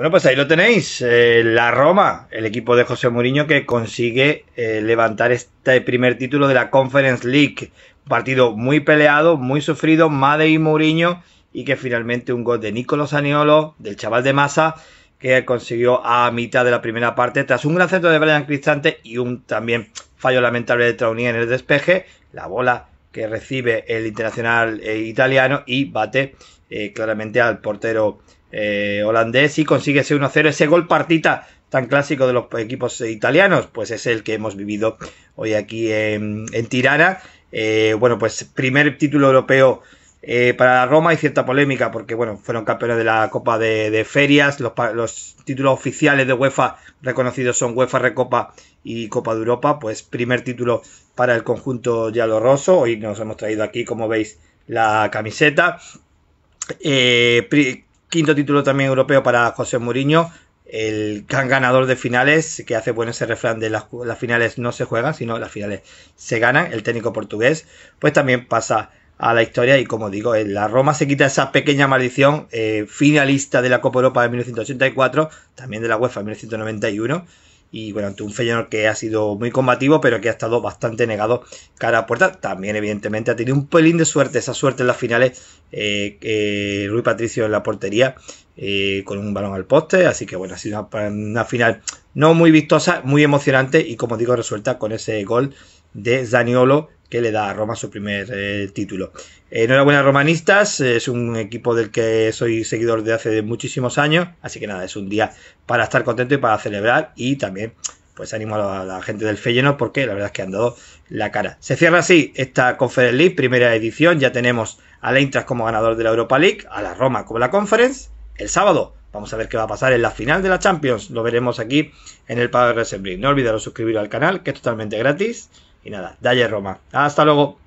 Bueno, pues ahí lo tenéis, eh, la Roma, el equipo de José Mourinho que consigue eh, levantar este primer título de la Conference League. Partido muy peleado, muy sufrido, Made y Mourinho y que finalmente un gol de Nicolás Saniolo, del chaval de masa, que consiguió a mitad de la primera parte tras un gran centro de Brian Cristante y un también fallo lamentable de Traunía en el despeje, la bola que recibe el internacional eh, italiano y bate claramente al portero eh, holandés y consigue ese 1-0, ese gol partita tan clásico de los equipos italianos, pues es el que hemos vivido hoy aquí en, Tirana. Eh, bueno, pues primer título europeo eh, para la Roma y cierta polémica porque, bueno, fueron campeones de la Copa de, Ferias, los, títulos oficiales de UEFA reconocidos son UEFA Recopa y Copa de Europa, pues primer título para el conjunto Rosso hoy nos hemos traído aquí, como veis, la camiseta quinto título también europeo para José Mourinho, el gran ganador de finales, que hace bueno ese refrán de las, finales no se juegan, sino las finales se ganan, el técnico portugués, pues también pasa a la historia y como digo, eh, la Roma se quita esa pequeña maldición eh, finalista de la Copa Europa de 1984, también de la UEFA de 1991 y bueno, ante un Feyenoord que ha sido muy combativo, pero que ha estado bastante negado cara a puerta. También, evidentemente, ha tenido un pelín de suerte, esa suerte en las finales, eh, Rui Patricio en la portería, eh, con un balón al poste. Así que bueno, ha sido una, una, final no muy vistosa, muy emocionante y como digo, resuelta con ese gol de Zaniolo que le da a Roma su primer eh, título. Enhorabuena romanistas, es un equipo del que soy seguidor de hace muchísimos años, así que nada, es un día para estar contento y para celebrar y también pues animo a la gente del Feyenoord porque la verdad es que han dado la cara. Se cierra así esta Conference League, primera edición, ya tenemos a la Intras como ganador de la Europa League, a la Roma como la Conference, el sábado vamos a ver qué va a pasar en la final de la Champions, lo veremos aquí en el de Reserve. No olvidaros suscribiros al canal, que es totalmente gratis. Y nada, Dalle Roma. Hasta luego.